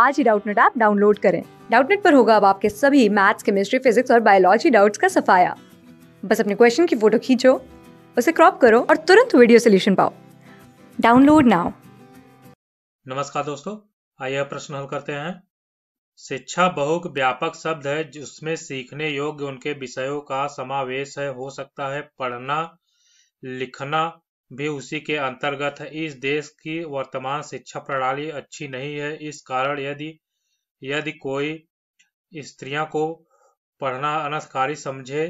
आज ही Doubtnut app download करें डाउटनेट पर होगा अब आपके सभी मैथ्स केमिस्ट्री फिजिक्स और बायोलॉजी डाउट्स का सफाया बस अपने क्वेश्चन की फोटो खींचो उसे क्रॉप करो और तुरंत वीडियो सोल्यूशन पाओ डाउनलोड नाउ नमस्कार दोस्तों आइए प्रश्न हल करते हैं शिक्षा बहुत व्यापक शब्द है जिसमें सीखने योग्य उनके विषयों का समावेश है हो सकता है पढ़ना लिखना भी उसी के अंतर्गत है इस देश की वर्तमान शिक्षा प्रणाली अच्छी नहीं है इस कारण यदि यदि कोई स्त्रियों को पढ़ना अनर्थकारी समझे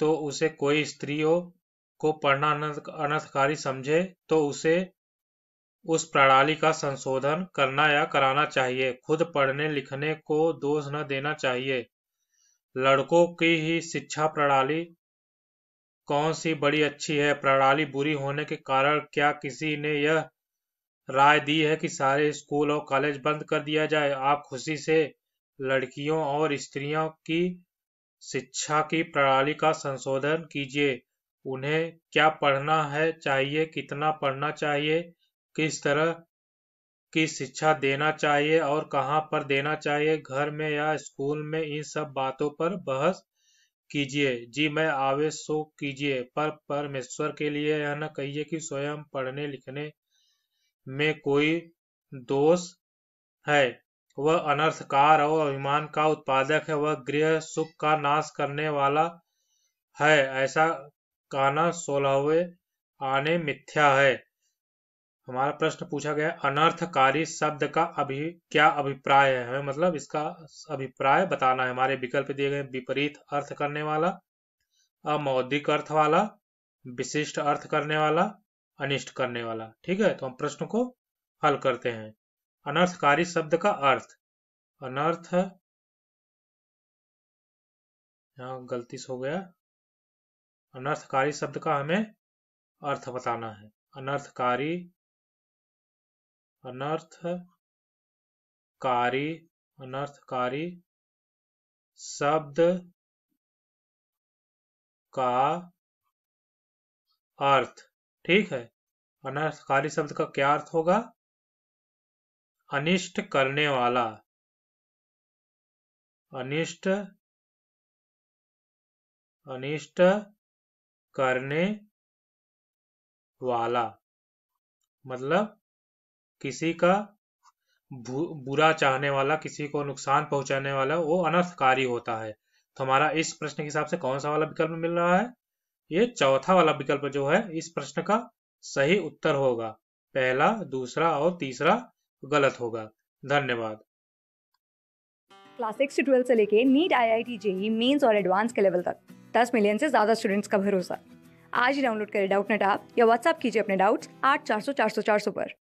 तो उसे कोई स्त्रियों को पढ़ना अनर्थकारी समझे तो उसे उस प्रणाली का संशोधन करना या कराना चाहिए खुद पढ़ने लिखने को दोष न देना चाहिए लड़कों की ही शिक्षा प्रणाली कौन सी बड़ी अच्छी है प्रणाली बुरी होने के कारण क्या किसी ने यह राय दी है कि सारे स्कूल और कॉलेज बंद कर दिया जाए आप खुशी से लड़कियों और स्त्रियों की शिक्षा की प्रणाली का संशोधन कीजिए उन्हें क्या पढ़ना है चाहिए कितना पढ़ना चाहिए किस तरह की शिक्षा देना चाहिए और कहाँ पर देना चाहिए घर में या स्कूल में इन सब बातों पर बहस कीजिए जी मैं आवेश सो कीजिए पर परमेश्वर के लिए यह न कहिए कि स्वयं पढ़ने लिखने में कोई दोष है वह अनर्थकार और अभिमान का उत्पादक है वह गृह सुख का नाश करने वाला है ऐसा कहना सोलहवें आने मिथ्या है हमारा प्रश्न पूछा गया अनर्थकारी शब्द का अभि क्या अभिप्राय है हमें मतलब इसका अभिप्राय बताना है हमारे विकल्प दिए गए विपरीत अर्थ करने वाला अमौद्रिक अर्थ वाला विशिष्ट अर्थ करने वाला अनिष्ट करने वाला ठीक है तो हम प्रश्न को हल करते हैं अनर्थकारी शब्द का अर्थ अनर्थ यहाँ गलती हो गया अनर्थकारी शब्द का हमें अर्थ बताना है अनर्थकारी अनर्थकारी अनर्थकारी शब्द का अर्थ ठीक है अनर्थकारी शब्द का क्या अर्थ होगा अनिष्ट करने वाला अनिष्ट अनिष्ट करने वाला मतलब किसी का बुरा चाहने वाला किसी को नुकसान पहुंचाने वाला वो अनर्थकारी होता है तो हमारा इस प्रश्न के हिसाब से कौन सा वाला विकल्प मिल रहा है ये चौथा वाला विकल्प जो है इस प्रश्न का सही उत्तर होगा पहला दूसरा और तीसरा गलत होगा धन्यवाद क्लास सिक्स से ट्वेल्थ से लेके NEET I I T JEE mains और एडवांस के लेवल तक दस मिलियन से ज्यादा स्टूडेंट्स का भरोसा आज ही डाउनलोड करें डाउट नेट आप या व्हाट्सअप कीजिए अपने डाउट्स आठ चार सौ चार सौ चार सौ पर